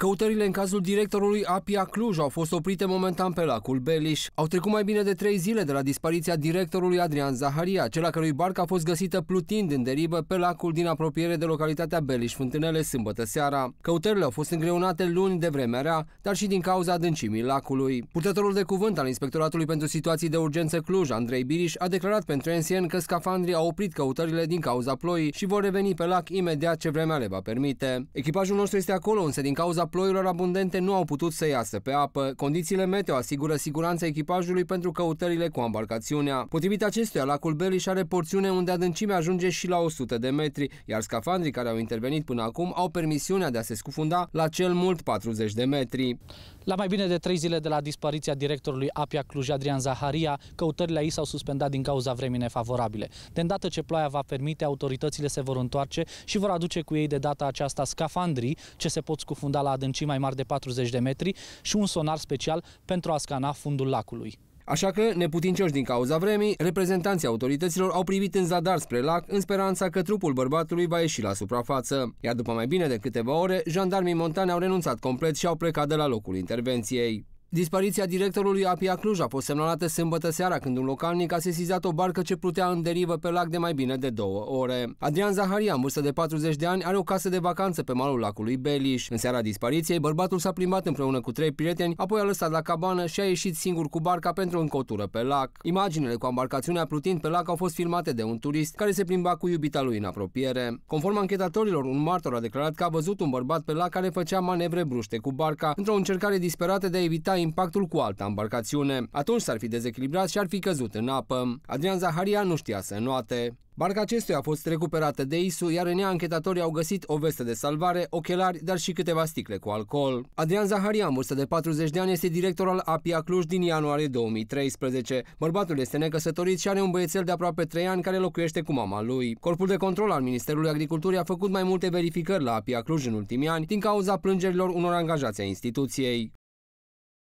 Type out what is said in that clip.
Căutările în cazul directorului Apia Cluj au fost oprite momentan pe lacul Beliș. Au trecut mai bine de trei zile de la dispariția directorului Adrian Zaharia, cel a cărui barcă a fost găsită plutind în derivă pe lacul din apropiere de localitatea Beliș Fântânele sâmbătă seara. Căutările au fost îngreunate luni de vremea rea, dar și din cauza adâncimii lacului. Purtătorul de cuvânt al Inspectoratului pentru Situații de Urgență Cluj, Andrei Biriș, a declarat pentru NCN că scafandrii au oprit căutările din cauza ploii și vor reveni pe lac imediat ce vremea le va permite. Echipajul nostru este acolo, însă din cauza ploilor abundente nu au putut să iasă pe apă, condițiile meteo asigură siguranța echipajului pentru căutările cu embarcațiunea. Potrivit acestuia, lacul Beliș are porțiune unde adâncimea ajunge și la 100 de metri, iar scafandrii care au intervenit până acum au permisiunea de a se scufunda la cel mult 40 de metri. La mai bine de trei zile de la dispariția directorului Apia Cluj Adrian Zaharia, căutările ei s-au suspendat din cauza vremii nefavorabile. De îndată ce ploaia va permite, autoritățile se vor întoarce și vor aduce cu ei de data aceasta scafandrii, ce se pot scufunda la adâncimi mai mari de 40 de metri, și un sonar special pentru a scana fundul lacului. Așa că, neputincioși din cauza vremii, reprezentanții autorităților au privit în zadar spre lac, în speranța că trupul bărbatului va ieși la suprafață. Iar după mai bine de câteva ore, jandarmii montani au renunțat complet și au plecat de la locul intervenției. Dispariția directorului Apia Cluj a fost semnalată sâmbătă seara când un localnic a sesizat o barcă ce plutea în derivă pe lac de mai bine de două ore. Adrian Zaharia, în vârstă de 40 de ani, are o casă de vacanță pe malul lacului Beliș. În seara dispariției, bărbatul s-a plimbat împreună cu trei prieteni, apoi a lăsat la cabană și a ieșit singur cu barca pentru o încotură pe lac. Imaginele cu embarcațiunea plutind pe lac au fost filmate de un turist care se plimba cu iubita lui în apropiere. Conform anchetatorilor, un martor a declarat că a văzut un bărbat pe lac care făcea manevre bruște cu barca într-o încercare disperată de a evita impactul cu alta embarcațiune. Atunci s-ar fi dezechilibrat și ar fi căzut în apă. Adrian Zaharia nu știa să noate. Barca acestuia a fost recuperată de ISU, iar în ea anchetatorii au găsit o vestă de salvare, ochelari, dar și câteva sticle cu alcool. Adrian Zaharia, în vârstă de 40 de ani, este director al APIA Cluj din ianuarie 2013. Bărbatul este necăsătorit și are un băiețel de aproape 3 ani care locuiește cu mama lui. Corpul de control al Ministerului Agriculturii a făcut mai multe verificări la APIA Cluj în ultimii ani din cauza plângerilor unor angajați ai instituției.